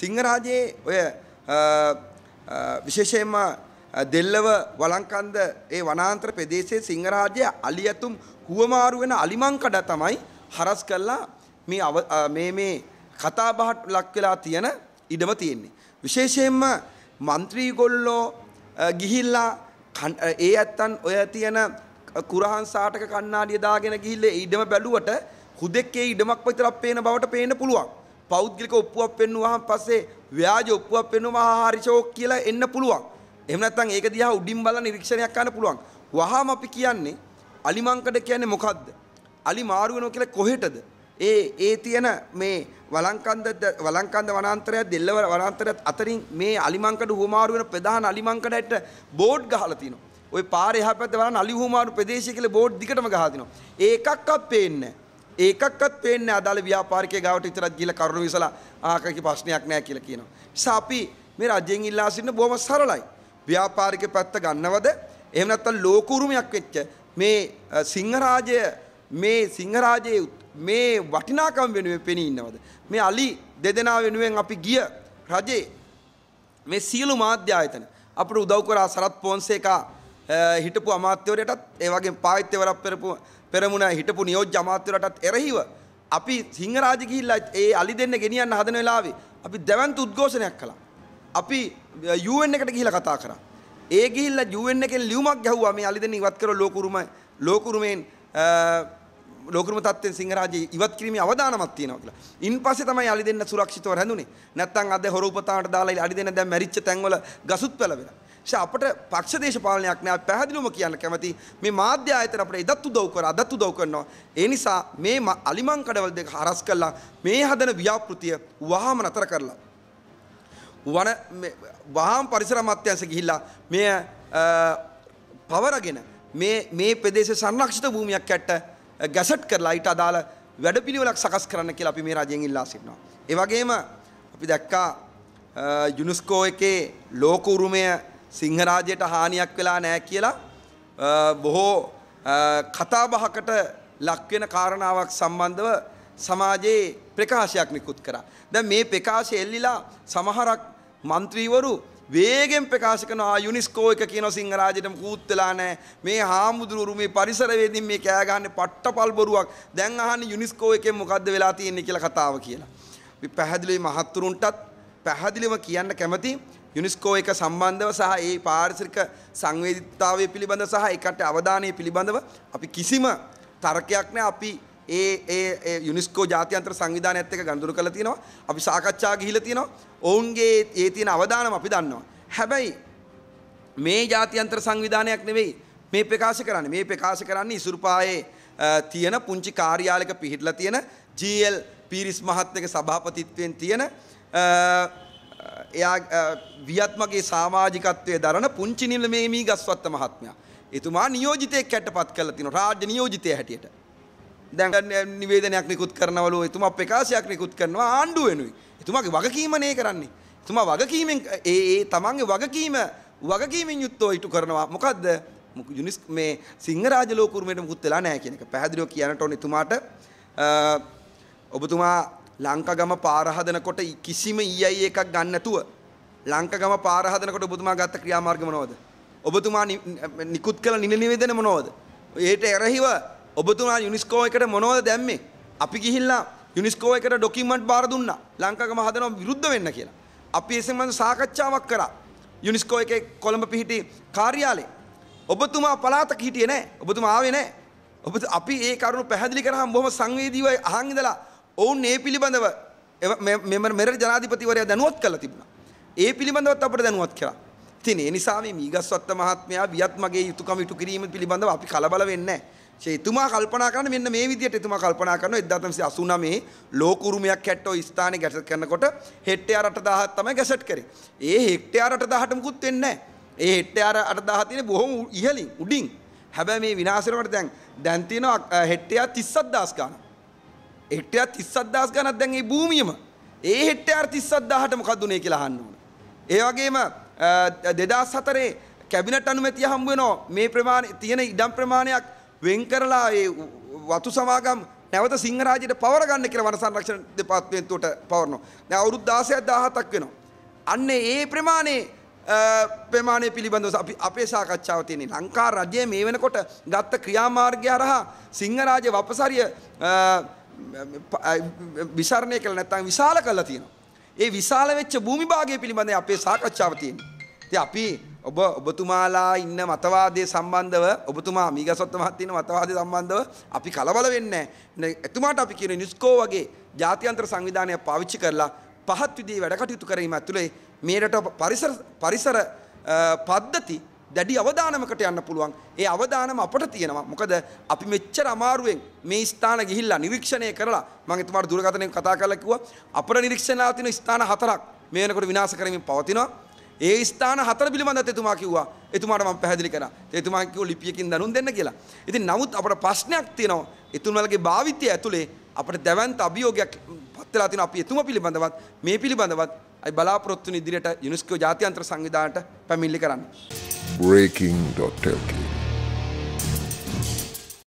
සිංහරාජයේ ඔය විශේෂයෙන්ම දෙල්ලව වලංකන්ද ඒ වනාන්තර ප්‍රදේශයේ සිංහරාජය අලි ඇතුම් හුවමාරු වෙන අලිමංකඩ තමයි හරස් කරලා මේ මේ මේ කතාබහට ලක් වෙලා තියෙන ඉඩම තියෙන්නේ. විශේෂයෙන්ම മന്ത്രിගොල්ලෝ ගිහිල්ලා ඒ ඇත්තන් ඔය තියෙන කුරහන් සාටක කණ්ණාඩිය දාගෙන ගිහිල්ලා ඉඩම බැලුවට හුදෙක් ඒ ඉඩමක් විතරක් පේන බවට පේන්න පුළුවන්. පෞද්ගලික ඔප්පුවක් පෙන්වුවාම පස්සේ ව්‍යාජ ඔප්පුවක් පෙන්වුවා හරිෂෝක් කියලා එන්න පුළුවන්. එහෙම නැත්නම් ඒක දිහා උඩින් බලලා නිරීක්ෂණයක් කරන්න පුළුවන්. වහාම අපි කියන්නේ අලිමංකඩ කියන්නේ මොකද්ද? අලි මාරු වෙනවා කියලා කොහෙටද? ඒ ඒ තියෙන මේ වලංකන්ද වලංකන්ද වනාන්තරයත් දෙල්ලවර වනාන්තරයත් අතරින් මේ අලිමංකඩ හුමාරු වෙන ප්‍රධාන අලිමංකඩට බෝඩ් ගහලා තිනවා. ওই පාරේ එහා පැත්තේ බලන අලි හුමාරු ප්‍රදේශය කියලා බෝඩ් දිගටම ගහලා තිනවා. ඒකක්වත් පේන්නේ නැහැ. ඒකක්වත් පේන්නේ අදාළ ව්‍යාපාරිකයේ ගාවට විතරක් ගිහිල්ලා කරුණු විසලා ආකකි ප්‍රශ්නයක් නැහැ කියලා කියනවා. නිසා අපි මේ රජයෙන් ඉල්ලා සිටින බොහොම සරලයි. ව්‍යාපාරික පැත්ත ගන්නවද? එහෙම නැත්නම් ලෝක උරුමයක් වෙච්ච මේ සිංහරාජය මේ සිංහරාජයේ මේ වටිනාකම් වෙනුවෙන් පෙනී ඉන්නවද? මේ අලි දෙදෙනා වෙනුවෙන් අපි ගිය රජේ මේ සියලු මාධ්‍ය ආයතන අපට උදව් කරා සරත් පොන්සේකා හිටපු අමාත්‍යවරයටත් ඒ වගේ පාවිත්‍යවරක් පෙරපු පෙරමුණ හිටපු නියෝජ්‍ය අමාත්‍යවරයටත් එරෙහිව අපි සිංහරාජ ගිහිල්ලා ඒ අලි දෙන්න ගෙනියන්න හදන වෙලාවේ අපි දැවන්ත උද්ඝෝෂණයක් කළා. අපි UN එකට ගිහිල්ලා කතා කරා. ඒ ගිහිල්ලා UN එකෙන් ලියුමක් ගැහුවා මේ අලි දෙන්න ඉවත් කරලා ලෝකුරුම ලෝකුරුමෙන් eh, ලෝකුරුම තත්ත්වෙන් සිංහරාජය ඉවත් කිරීමේ අවදානමක් තියෙනවා කියලා. ඉන්පස්සේ තමයි අලි දෙන්න සුරක්ෂිතව රැඳුනේ. නැත්තම් අද හොර උපතාවට දාලා අලි දෙන්න දැන් මැරිච්ච තැන්වල ගසුත් පළවෙලා. ෂ අපට පක්ෂ දේශපාලනයක් නෑ පැහැදිලිවම කියන්න කැමති මේ මාධ්‍ය ආයතන අපට එදත් උදව් කරා අදත් උදව් කරනවා ඒ නිසා මේ අලිමන් කඩවල දෙක හරස් කළා මේ හදන ව්‍යාපෘතිය වහාම නතර කරලා වන වහාම පරිසර අමාත්‍යාංශ ගිහිල්ලා මේ පවරගෙන මේ මේ ප්‍රදේශ සංරක්ෂිත භූමියක් ඇට ගැසට් කරලා ඊට අදාළ වැඩපිළිවෙලක් සකස් කරන්න කියලා අපි මේ රජයෙන් ඉල්ලා සිටිනවා. ඒ වගේම අපි දැක්කා යුනෙස්කෝ එකේ ලෝක උරුමය සිංහරාජයට හානියක් වෙලා නෑ කියලා බොහෝ කතාබහකට ලක්වෙන කාරණාවක් සම්බන්ධව සමාජයේ ප්‍රකාශයක් නිකුත් කරා. දැන් මේ ප්‍රකාශය එල්ලිලා සමහරක් മന്ത്രിවරු වේගෙන් ප්‍රකාශ කරන ආ යුනෙස්කෝ එක කියන සිංහරාජයටම කූත් වෙලා නැහැ. මේ හාමුදුරුවෝ මේ පරිසරවේදීන් මේ කෑ ගන්න පට්ටපල් බොරුවක්. දැන් අහන්නේ යුනෙස්කෝ එකෙන් මොකද්ද වෙලා තියෙන්නේ කියලා කතාව කියලා. අපි පැහැදිලි මහත්තුරුන්ටත් පැහැදිලිව කියන්න කැමති යුනිස්කෝ එක සම්බන්ධව සහ ඒ පාරිසරික සංවේදීතාවය පිළිබඳ සහ ඒකට අවධානය පිළිබඳව අපි කිසිම තර්කයක් නැහැ අපි ඒ ඒ යුනිස්කෝ ජාත්‍යන්තර සංවිධානයත් එක්ක ගනුදෙනු කරලා තියෙනවා අපි සාකච්ඡා ගිහිලා තියෙනවා ඔවුන්ගේ ඒ තියෙන අවධානම අපි දන්නවා හැබැයි මේ ජාත්‍යන්තර සංවිධානයක් නෙවෙයි මේ ප්‍රකාශ කරන්නේ මේ ප්‍රකාශ කරන්නේ ඉසුරුපායේ තියෙන පුංචි කාර්යාලයක පිහිටලා තියෙන GL පීරිස් මහත්තයගේ සභාපතිත්වයෙන් තියෙන එයා වියත්මගේ සමාජිකත්වය දරන පුංචි නිලමේමී ගස්වත්ත මහත්මයා. එතුමා නියෝජිතයෙක් කැටපත් කරලා තිනවා රාජ්‍ය නියෝජිතය හැටියට. දැන් නිවේදනයක් නිකුත් කරනවලු එතුමා ප්‍රකාශයක් නිකුත් කරනවා ආණ්ඩුව වෙනුයි. එතුමාගේ වගකීම නේ කරන්නේ. එතුමා වගකීමෙන් ඒ ඒ තමන්ගේ වගකීම වගකීමෙන් යුක්තව ඉටු කරනවා. මොකද්ද? යුනිස් මේ සිංහරාජ ලෝකුරුමේට මුකුත් වෙලා නැහැ කියන එක. පැහැදිලිව කියන්නට ඕනේ එතුමාට ඔබතුමා ලංකගම පාර හදනකොට කිසිම EI එකක් ගන්න නැතුව ලංකගම පාර හදනකොට ඔබතුමා ගත්ත ක්‍රියාමාර්ග මොනවද? ඔබතුමා නිකුත් කළ නිලනිවේදන මොනවද? ඒට එරෙහිව ඔබතුමා යුනිස්කෝ එකට මොනවද දැම්මේ? අපි ගිහිල්ලා යුනිස්කෝ එකට ඩොකියුමන්ට් බාර දුන්නා. ලංකගම හදනව විරුද්ධ වෙන්න කියලා. අපි ඒ සම්බන්ධ සාකච්ඡාවක් කරා. යුනිස්කෝ එකේ කොළඹ පිහිටි කාර්යාලේ. ඔබතුමා පළාතක හිටියේ නැහැ. ඔබතුමා ආවේ නැහැ. ඔබ අපි ඒ කරුණු පැහැදිලි කරාම බොහොම සංවේදීව අහන් ඉඳලා ඔවුන් ඒ පිළිබඳව මෙරට ජනාධිපතිවරයා දැනුවත් කළ තිබුණා. ඒ පිළිබඳවත් අපට දැනුවත් කළා. ඉතින් ඒ නිසා මේ මීගස්වත්ත මහත්මයා වියත් මගේ යුතුයකම ඉටු කිරීම පිළිබඳව අපි කලබල වෙන්නේ නැහැ. එතුමා කල්පනා කරන මෙන්න මේ විදිහට එතුමා කල්පනා කරන 1989 ලෝක උරුමයක් හැට්ට ඔය ස්ථානේ ගැසට් කරනකොට හෙක්ටයාර 8000ක් තමයි ගැසට් කරේ. ඒ හෙක්ටයාර 8000ට මුකුත් වෙන්නේ නැහැ. ඒ හෙක්ටයාර 8000 තියෙන්නේ බොහොම ඉහළින් උඩින්. හැබැයි මේ විනාශ වෙනකොට දැන් දැන් තියෙනවා හෙක්ටයාර 37000 ගන්න. හෙක්ටයක් තිස්සද්දාස් ගණක් දැන් ඒ භූමියම ඒ හෙක්ටයාර් තිස්සද්දාහට මොකක්ද උනේ කියලා අහන්න ඕන. ඒ වගේම 2004 කැබිනට් අනුමැතිය හම්බ වෙනවා මේ ප්‍රමාණය තියෙන ඉඩම් ප්‍රමාණයක් වෙන් කරලා ඒ වතු සමාගම් නැවත සිංහරාජයට පවර ගන්න කියලා වන සංරක්ෂණ දෙපාර්තමේන්තුවට පවරනවා. දැන් අවුරුදු 16ක් 17ක් වෙනවා. අන්න ඒ ප්‍රමාණයේ ප්‍රමාණය පිළිබඳව අපි අපේ සාකච්ඡාව තියෙන්නේ ලංකා රජය මේ වෙනකොට ගත්ත ක්‍රියාමාර්ගය හරහා සිංහරාජ වපසරිය විසරණය කළ නැත්නම් විශාල කරලා තියෙනවා. ඒ විශාල වෙච්ච භූමි භාගය පිළිබඳව අපේ සාකච්ඡාව තියෙනවා. ඉතින් අපි ඔබ ඔබතුමාලා ඉන්න මතවාදයේ සම්බන්ධව ඔබතුමා මීගසොත්ත මහත්තයන මතවාදය සම්බන්ධව අපි කලබල වෙන්නේ නැහැ. එතුමාට අපි කියන නිස්කෝ වගේ ජාත්‍යන්තර සංවිධානය පාවිච්චි කරලා පහත් විදිහේ වැඩ කටයුතු කිරීම ඇතුළේ මේ රට පරිසර පරිසර පද්ධති දැඩි අවධානමකට යන්න පුළුවන්. ඒ අවධානම අපට තියෙනවා. මොකද අපි මෙච්චර අමාරුවෙන් මේ ස්ථාන ගිහිල්ලා නිරීක්ෂණය කරලා මම එතුමාට දුරකථනයෙන් කතා කරලා කිව්වා අපේ නිරීක්ෂණලා තියෙන ස්ථාන හතරක් මේ වෙනකොට විනාශ කරමින් පවතිනවා. ඒ ස්ථාන හතර පිළිබඳව එතුමා කිව්වා. එතුමාට මම පැහැදිලි කරා. එතුමා කිව්ව ලිපියකින් දැනුම් දෙන්න කියලා. ඉතින් නමුත් අපට ප්‍රශ්නයක් තියෙනවා. එතුමාලගේ භාවිතය ඇතුලේ අපට දැවන්ත අභියෝගයක් පත් වෙලා තියෙනවා. අපි එතුමා පිළිබඳවත් මේ පිළිබඳවත් අයි බලාපොරොත්තු ඉදිරියට යුනෙස්කෝ ජාත්‍යන්තර සංවිධානයට පැමිණිලි කරන්නේ. breaking.lk.